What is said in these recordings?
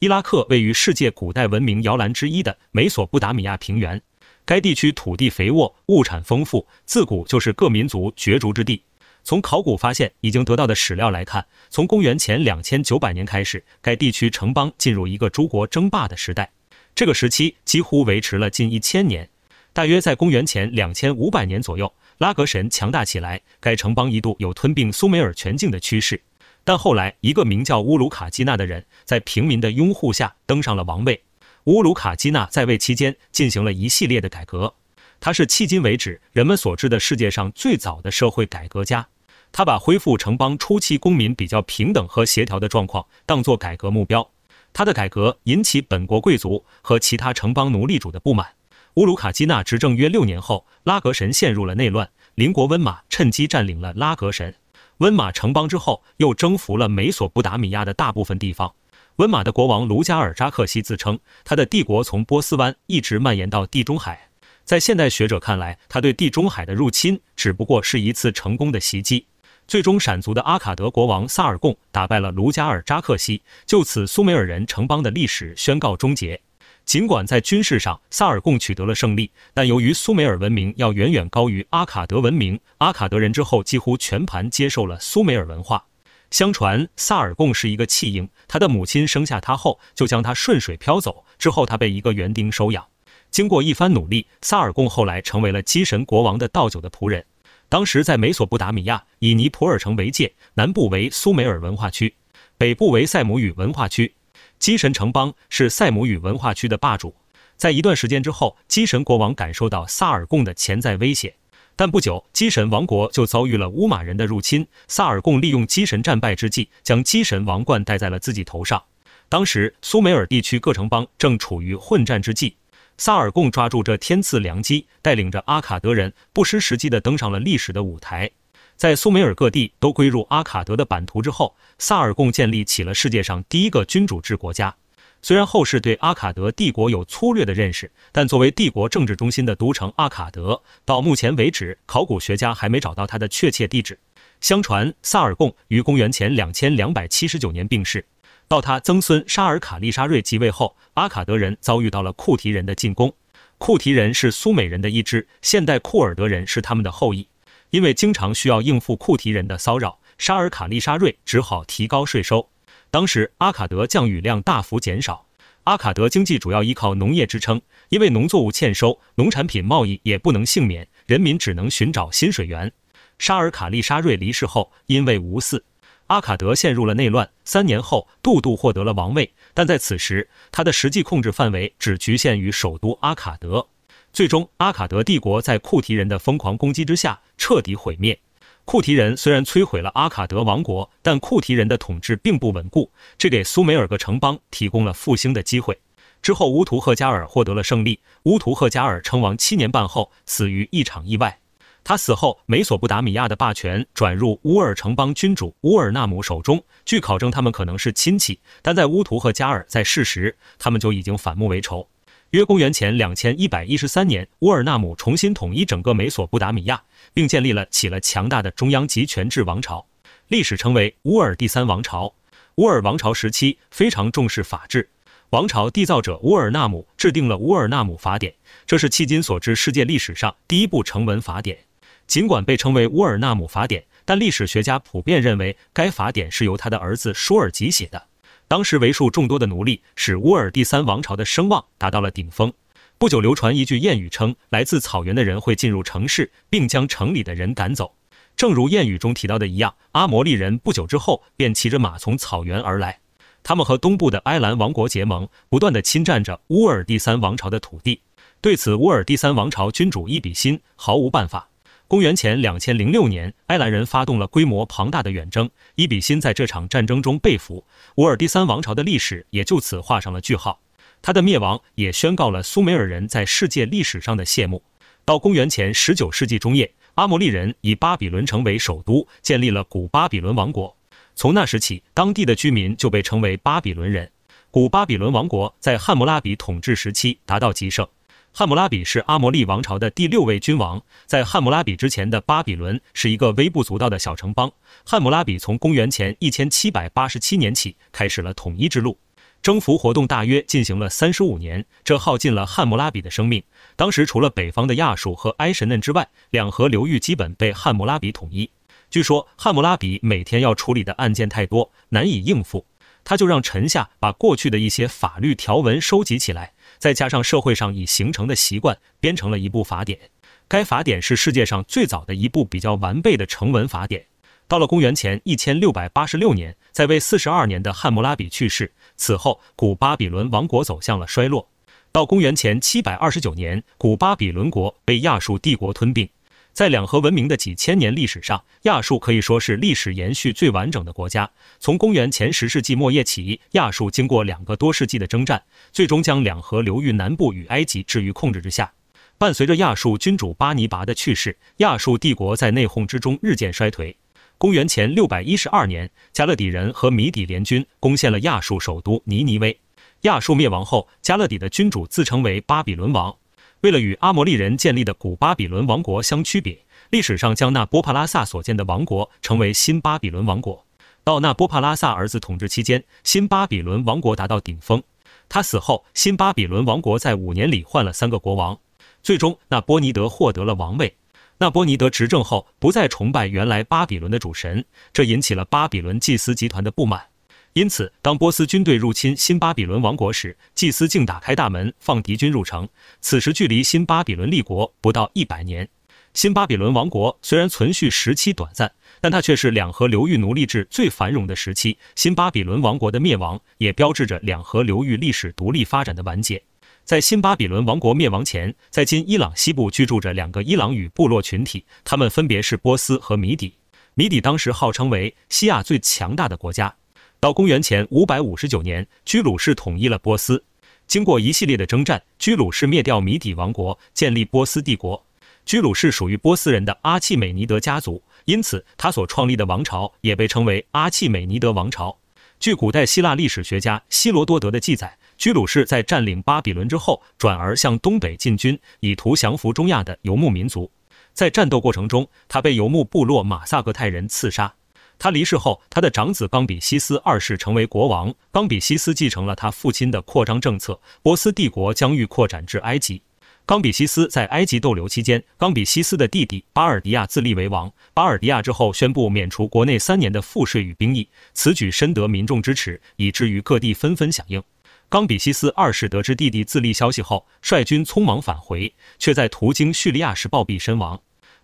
伊拉克位于世界古代文明摇篮之一的美索不达米亚平原，该地区土地肥沃，物产丰富，自古就是各民族角逐之地。从考古发现已经得到的史料来看，从公元前两千九百年开始，该地区城邦进入一个诸国争霸的时代，这个时期几乎维持了近一千年。大约在公元前两千五百年左右，拉格神强大起来，该城邦一度有吞并苏美尔全境的趋势。但后来，一个名叫乌鲁卡基纳的人在平民的拥护下登上了王位。乌鲁卡基纳在位期间进行了一系列的改革，他是迄今为止人们所知的世界上最早的社会改革家。他把恢复城邦初期公民比较平等和协调的状况当作改革目标。他的改革引起本国贵族和其他城邦奴隶主的不满。乌鲁卡基纳执政约六年后，拉格神陷入了内乱，邻国温马趁机占领了拉格神。温马城邦之后，又征服了美索不达米亚的大部分地方。温马的国王卢加尔扎克西自称，他的帝国从波斯湾一直蔓延到地中海。在现代学者看来，他对地中海的入侵只不过是一次成功的袭击。最终，闪族的阿卡德国王萨尔贡打败了卢加尔扎克西，就此苏美尔人城邦的历史宣告终结。尽管在军事上萨尔贡取得了胜利，但由于苏美尔文明要远远高于阿卡德文明，阿卡德人之后几乎全盘接受了苏美尔文化。相传萨尔贡是一个弃婴，他的母亲生下他后就将他顺水漂走，之后他被一个园丁收养。经过一番努力，萨尔贡后来成为了基神国王的倒酒的仆人。当时在美索不达米亚，以尼普尔城为界，南部为苏美尔文化区，北部为塞姆语文化区。鸡神城邦是塞姆语文化区的霸主，在一段时间之后，鸡神国王感受到萨尔贡的潜在威胁，但不久，鸡神王国就遭遇了乌马人的入侵。萨尔贡利用鸡神战败之际，将鸡神王冠戴在了自己头上。当时，苏美尔地区各城邦正处于混战之际，萨尔贡抓住这天赐良机，带领着阿卡德人不失时机的登上了历史的舞台。在苏美尔各地都归入阿卡德的版图之后，萨尔贡建立起了世界上第一个君主制国家。虽然后世对阿卡德帝国有粗略的认识，但作为帝国政治中心的都城阿卡德，到目前为止，考古学家还没找到它的确切地址。相传萨尔贡于公元前两千两百七十九年病逝。到他曾孙沙尔卡利沙瑞即位后，阿卡德人遭遇到了库提人的进攻。库提人是苏美人的一支，现代库尔德人是他们的后裔。因为经常需要应付库提人的骚扰，沙尔卡利沙瑞只好提高税收。当时阿卡德降雨量大幅减少，阿卡德经济主要依靠农业支撑，因为农作物欠收，农产品贸易也不能幸免，人民只能寻找新水源。沙尔卡利沙瑞离世后，因为无嗣，阿卡德陷入了内乱。三年后，杜杜获得了王位，但在此时，他的实际控制范围只局限于首都阿卡德。最终，阿卡德帝国在库提人的疯狂攻击之下彻底毁灭。库提人虽然摧毁了阿卡德王国，但库提人的统治并不稳固，这给苏美尔各城邦提供了复兴的机会。之后，乌图赫加尔获得了胜利。乌图赫加尔称王七年半后，死于一场意外。他死后，美索不达米亚的霸权转入乌尔城邦君主乌尔纳姆手中。据考证，他们可能是亲戚，但在乌图赫加尔在世时，他们就已经反目为仇。约公元前两千一百一十三年，乌尔纳姆重新统一整个美索不达米亚，并建立了起了强大的中央集权制王朝，历史称为乌尔第三王朝。乌尔王朝时期非常重视法治，王朝缔造者乌尔纳姆制定了乌尔纳姆法典，这是迄今所知世界历史上第一部成文法典。尽管被称为乌尔纳姆法典，但历史学家普遍认为该法典是由他的儿子舒尔吉写的。当时为数众多的奴隶使乌尔第三王朝的声望达到了顶峰。不久流传一句谚语，称来自草原的人会进入城市，并将城里的人赶走。正如谚语中提到的一样，阿摩利人不久之后便骑着马从草原而来。他们和东部的埃兰王国结盟，不断的侵占着乌尔第三王朝的土地。对此，乌尔第三王朝君主一比心，毫无办法。公元前两千零六年，埃兰人发动了规模庞大的远征，伊比辛在这场战争中被俘，乌尔第三王朝的历史也就此画上了句号。他的灭亡也宣告了苏美尔人在世界历史上的谢幕。到公元前十九世纪中叶，阿摩利人以巴比伦城为首都，建立了古巴比伦王国。从那时起，当地的居民就被称为巴比伦人。古巴比伦王国在汉谟拉比统治时期达到极盛。汉谟拉比是阿摩利王朝的第六位君王，在汉谟拉比之前的巴比伦是一个微不足道的小城邦。汉谟拉比从公元前一千七百八十七年起开始了统一之路，征服活动大约进行了三十五年，这耗尽了汉谟拉比的生命。当时除了北方的亚述和埃什嫩之外，两河流域基本被汉谟拉比统一。据说汉谟拉比每天要处理的案件太多，难以应付，他就让臣下把过去的一些法律条文收集起来。再加上社会上已形成的习惯，编成了一部法典。该法典是世界上最早的一部比较完备的成文法典。到了公元前一千六百八十六年，在位四十二年的汉谟拉比去世，此后古巴比伦王国走向了衰落。到公元前七百二十九年，古巴比伦国被亚述帝国吞并。在两河文明的几千年历史上，亚述可以说是历史延续最完整的国家。从公元前十世纪末叶起，亚述经过两个多世纪的征战，最终将两河流域南部与埃及置于控制之下。伴随着亚述君主巴尼拔的去世，亚述帝国在内讧之中日渐衰颓。公元前六百一十二年，加勒底人和米底联军攻陷了亚述首都尼尼微。亚述灭亡后，加勒底的君主自称为巴比伦王。为了与阿摩利人建立的古巴比伦王国相区别，历史上将那波帕拉萨所建的王国称为新巴比伦王国。到那波帕拉萨儿子统治期间，新巴比伦王国达到顶峰。他死后，新巴比伦王国在五年里换了三个国王，最终那波尼德获得了王位。那波尼德执政后不再崇拜原来巴比伦的主神，这引起了巴比伦祭司集团的不满。因此，当波斯军队入侵新巴比伦王国时，祭司竟打开大门放敌军入城。此时距离新巴比伦立国不到一百年。新巴比伦王国虽然存续时期短暂，但它却是两河流域奴隶制最繁荣的时期。新巴比伦王国的灭亡也标志着两河流域历史独立发展的完结。在新巴比伦王国灭亡前，在今伊朗西部居住着两个伊朗语部落群体，他们分别是波斯和米底。米底当时号称为西亚最强大的国家。到公元前五百五十九年，居鲁士统一了波斯。经过一系列的征战，居鲁士灭掉米底王国，建立波斯帝国。居鲁士属于波斯人的阿契美尼德家族，因此他所创立的王朝也被称为阿契美尼德王朝。据古代希腊历史学家希罗多德的记载，居鲁士在占领巴比伦之后，转而向东北进军，以图降服中亚的游牧民族。在战斗过程中，他被游牧部落马萨格泰人刺杀。他离世后，他的长子冈比西斯二世成为国王。冈比西斯继承了他父亲的扩张政策，波斯帝国疆域扩展至埃及。冈比西斯在埃及逗留期间，冈比西斯的弟弟巴尔迪亚自立为王。巴尔迪亚之后宣布免除国内三年的赋税与兵役，此举深得民众支持，以至于各地纷纷响应。冈比西斯二世得知弟弟自立消息后，率军匆忙返回，却在途经叙利亚时暴毙身亡。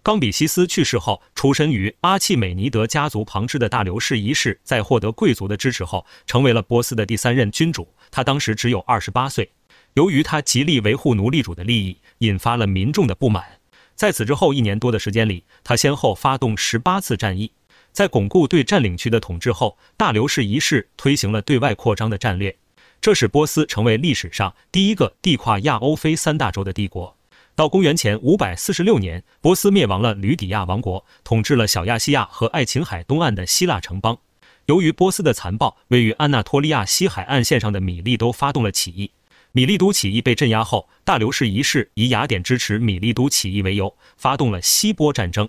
冈比西斯去世后，出身于阿契美尼德家族旁支的大流士一世，在获得贵族的支持后，成为了波斯的第三任君主。他当时只有二十八岁。由于他极力维护奴隶主的利益，引发了民众的不满。在此之后一年多的时间里，他先后发动十八次战役，在巩固对占领区的统治后，大流士一世推行了对外扩张的战略，这使波斯成为历史上第一个地跨亚欧非三大洲的帝国。到公元前五百四十六年，波斯灭亡了吕底亚王国，统治了小亚细亚和爱琴海东岸的希腊城邦。由于波斯的残暴，位于安纳托利亚西海岸线上的米利都发动了起义。米利都起义被镇压后，大流士一世以雅典支持米利都起义为由，发动了希波战争。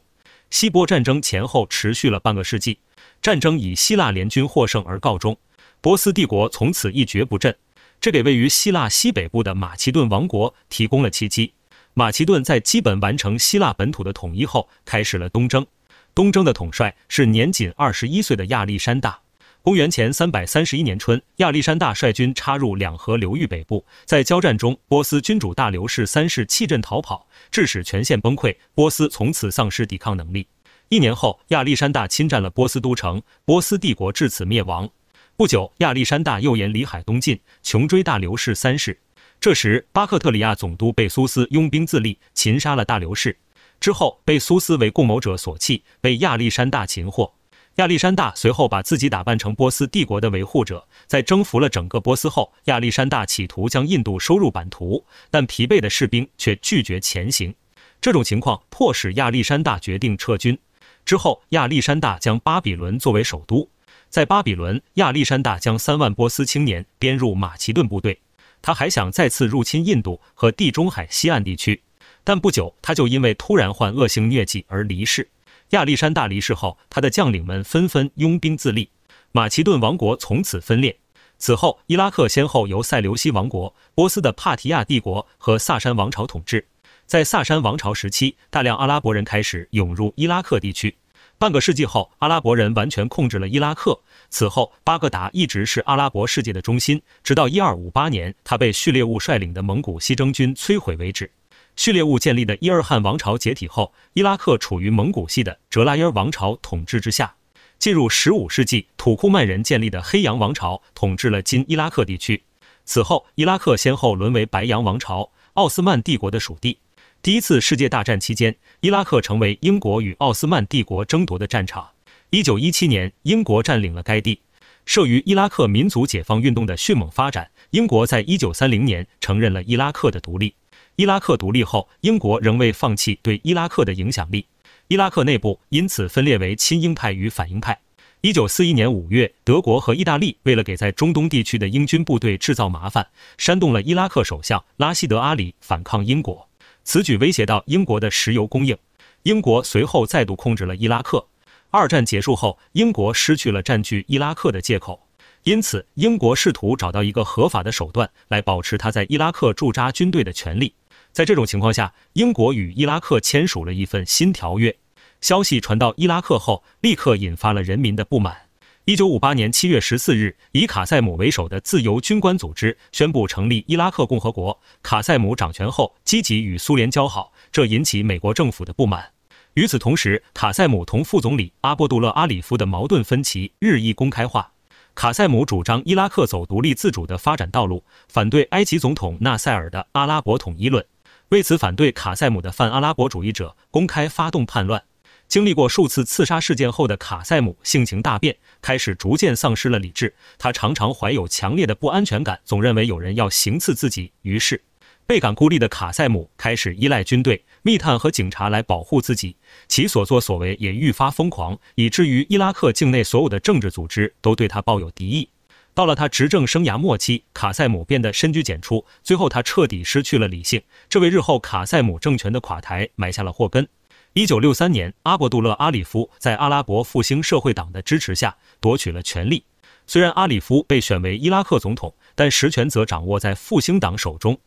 希波战争前后持续了半个世纪，战争以希腊联军获胜而告终。波斯帝国从此一蹶不振，这给位于希腊西北部的马其顿王国提供了契机。马其顿在基本完成希腊本土的统一后，开始了东征。东征的统帅是年仅二十一岁的亚历山大。公元前三百三十一年春，亚历山大率军插入两河流域北部，在交战中，波斯君主大流士三世弃阵逃跑，致使全线崩溃，波斯从此丧失抵抗能力。一年后，亚历山大侵占了波斯都城，波斯帝国至此灭亡。不久，亚历山大又沿里海东进，穷追大流士三世。这时，巴克特里亚总督被苏斯拥兵自立，擒杀了大流士。之后，被苏斯为共谋者所弃，被亚历山大擒获。亚历山大随后把自己打扮成波斯帝国的维护者，在征服了整个波斯后，亚历山大企图将印度收入版图，但疲惫的士兵却拒绝前行。这种情况迫使亚历山大决定撤军。之后，亚历山大将巴比伦作为首都，在巴比伦，亚历山大将三万波斯青年编入马其顿部队。他还想再次入侵印度和地中海西岸地区，但不久他就因为突然患恶性疟疾而离世。亚历山大离世后，他的将领们纷纷拥兵自立，马其顿王国从此分裂。此后，伊拉克先后由塞琉西王国、波斯的帕提亚帝国和萨珊王朝统治。在萨珊王朝时期，大量阿拉伯人开始涌入伊拉克地区。半个世纪后，阿拉伯人完全控制了伊拉克。此后，巴格达一直是阿拉伯世界的中心，直到一二五八年，他被序列物率领的蒙古西征军摧毁为止。序列物建立的伊尔汗王朝解体后，伊拉克处于蒙古系的哲拉耶王朝统治之下。进入十五世纪，土库曼人建立的黑羊王朝统治了今伊拉克地区。此后，伊拉克先后沦为白羊王朝、奥斯曼帝国的属地。第一次世界大战期间，伊拉克成为英国与奥斯曼帝国争夺的战场。一九一七年，英国占领了该地。受于伊拉克民族解放运动的迅猛发展，英国在一九三零年承认了伊拉克的独立。伊拉克独立后，英国仍未放弃对伊拉克的影响力。伊拉克内部因此分裂为亲英派与反英派。一九四一年五月，德国和意大利为了给在中东地区的英军部队制造麻烦，煽动了伊拉克首相拉希德·阿里反抗英国。此举威胁到英国的石油供应，英国随后再度控制了伊拉克。二战结束后，英国失去了占据伊拉克的借口，因此英国试图找到一个合法的手段来保持他在伊拉克驻扎军队的权利。在这种情况下，英国与伊拉克签署了一份新条约。消息传到伊拉克后，立刻引发了人民的不满。1958年7月14日，以卡塞姆为首的自由军官组织宣布成立伊拉克共和国。卡塞姆掌权后，积极与苏联交好，这引起美国政府的不满。与此同时，卡塞姆同副总理阿波杜勒阿里夫的矛盾分歧日益公开化。卡塞姆主张伊拉克走独立自主的发展道路，反对埃及总统纳塞尔的阿拉伯统一论。为此，反对卡塞姆的泛阿拉伯主义者公开发动叛乱。经历过数次刺杀事件后的卡塞姆性情大变，开始逐渐丧失了理智。他常常怀有强烈的不安全感，总认为有人要行刺自己。于是，倍感孤立的卡塞姆开始依赖军队、密探和警察来保护自己，其所作所为也愈发疯狂，以至于伊拉克境内所有的政治组织都对他抱有敌意。到了他执政生涯末期，卡塞姆变得深居简出，最后他彻底失去了理性，这为日后卡塞姆政权的垮台埋下了祸根。一九六三年，阿卜杜勒阿里夫在阿拉伯复兴社会党的支持下夺取了权力，虽然阿里夫被选为伊拉克总统，但实权则掌握在复兴党手中。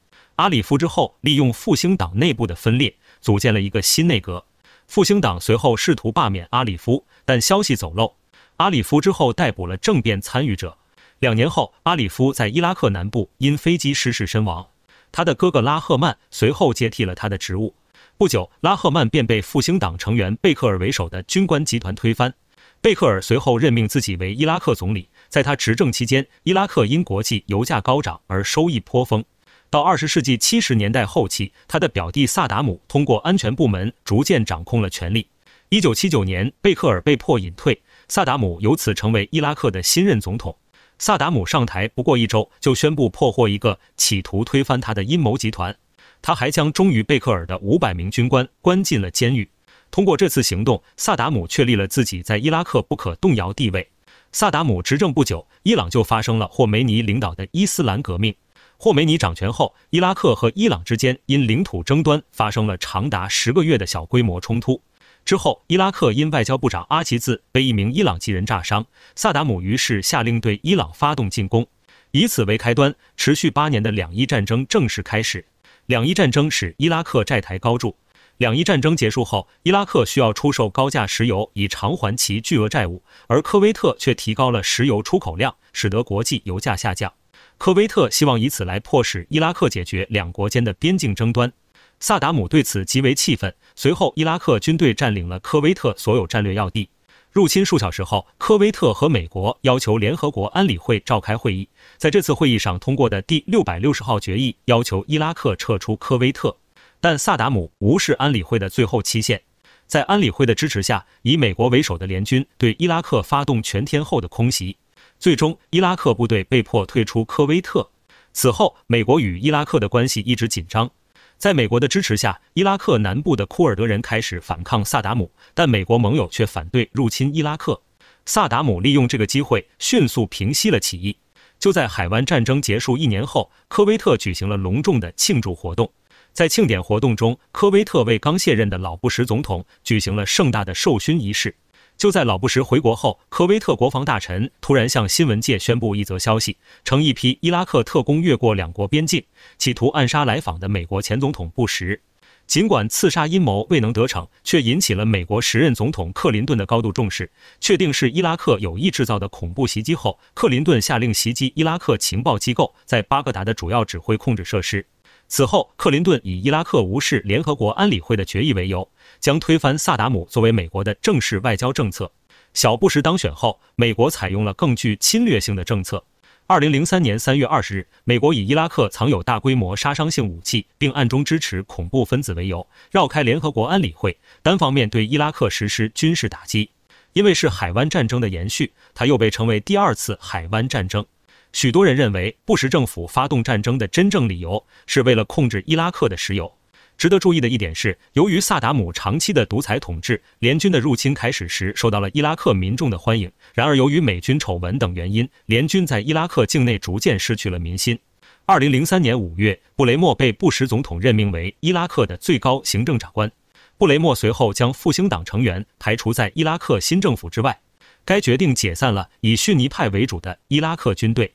阿里夫之后，利用复兴党内部的分裂，组建了一个新内阁。复兴党随后试图罢免阿里夫，但消息走漏。阿里夫之后逮捕了政变参与者。两年后，阿里夫在伊拉克南部因飞机失事身亡。他的哥哥拉赫曼随后接替了他的职务。不久，拉赫曼便被复兴党成员贝克尔为首的军官集团推翻。贝克尔随后任命自己为伊拉克总理。在他执政期间，伊拉克因国际油价高涨而收益颇丰。到二十世纪七十年代后期，他的表弟萨达姆通过安全部门逐渐掌控了权力。一九七九年，贝克尔被迫隐退，萨达姆由此成为伊拉克的新任总统。萨达姆上台不过一周，就宣布破获一个企图推翻他的阴谋集团。他还将忠于贝克尔的五百名军官关进了监狱。通过这次行动，萨达姆确立了自己在伊拉克不可动摇地位。萨达姆执政不久，伊朗就发生了霍梅尼领导的伊斯兰革命。霍梅尼掌权后，伊拉克和伊朗之间因领土争端发生了长达十个月的小规模冲突。之后，伊拉克因外交部长阿齐兹被一名伊朗籍人炸伤，萨达姆于是下令对伊朗发动进攻，以此为开端，持续八年的两伊战争正式开始。两伊战争使伊拉克债台高筑。两伊战争结束后，伊拉克需要出售高价石油以偿还其巨额债务，而科威特却提高了石油出口量，使得国际油价下降。科威特希望以此来迫使伊拉克解决两国间的边境争端，萨达姆对此极为气愤。随后，伊拉克军队占领了科威特所有战略要地。入侵数小时后，科威特和美国要求联合国安理会召开会议。在这次会议上通过的第六百六十号决议，要求伊拉克撤出科威特，但萨达姆无视安理会的最后期限。在安理会的支持下，以美国为首的联军对伊拉克发动全天候的空袭。最终，伊拉克部队被迫退出科威特。此后，美国与伊拉克的关系一直紧张。在美国的支持下，伊拉克南部的库尔德人开始反抗萨达姆，但美国盟友却反对入侵伊拉克。萨达姆利用这个机会迅速平息了起义。就在海湾战争结束一年后，科威特举行了隆重的庆祝活动。在庆典活动中，科威特为刚卸任的老布什总统举行了盛大的授勋仪式。就在老布什回国后，科威特国防大臣突然向新闻界宣布一则消息，称一批伊拉克特工越过两国边境，企图暗杀来访的美国前总统布什。尽管刺杀阴谋未能得逞，却引起了美国时任总统克林顿的高度重视。确定是伊拉克有意制造的恐怖袭击后，克林顿下令袭击伊拉克情报机构在巴格达的主要指挥控制设施。此后，克林顿以伊拉克无视联合国安理会的决议为由，将推翻萨达姆作为美国的正式外交政策。小布什当选后，美国采用了更具侵略性的政策。二零零三年三月二十日，美国以伊拉克藏有大规模杀伤性武器，并暗中支持恐怖分子为由，绕开联合国安理会，单方面对伊拉克实施军事打击。因为是海湾战争的延续，它又被称为第二次海湾战争。许多人认为，布什政府发动战争的真正理由是为了控制伊拉克的石油。值得注意的一点是，由于萨达姆长期的独裁统治，联军的入侵开始时受到了伊拉克民众的欢迎。然而，由于美军丑闻等原因，联军在伊拉克境内逐渐失去了民心。二零零三年五月，布雷默被布什总统任命为伊拉克的最高行政长官。布雷默随后将复兴党成员排除在伊拉克新政府之外，该决定解散了以逊尼派为主的伊拉克军队。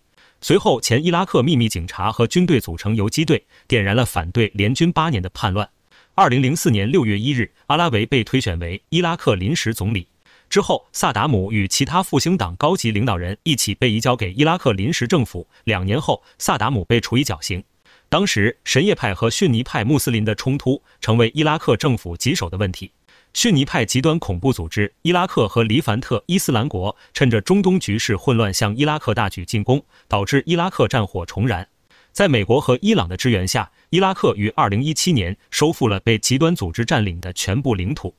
随后，前伊拉克秘密警察和军队组成游击队，点燃了反对联军八年的叛乱。二零零四年六月一日，阿拉维被推选为伊拉克临时总理。之后，萨达姆与其他复兴党高级领导人一起被移交给伊拉克临时政府。两年后，萨达姆被处以绞刑。当时，什叶派和逊尼派穆斯林的冲突成为伊拉克政府棘手的问题。逊尼派极端恐怖组织伊拉克和黎凡特伊斯兰国，趁着中东局势混乱，向伊拉克大举进攻，导致伊拉克战火重燃。在美国和伊朗的支援下，伊拉克于二零一七年收复了被极端组织占领的全部领土。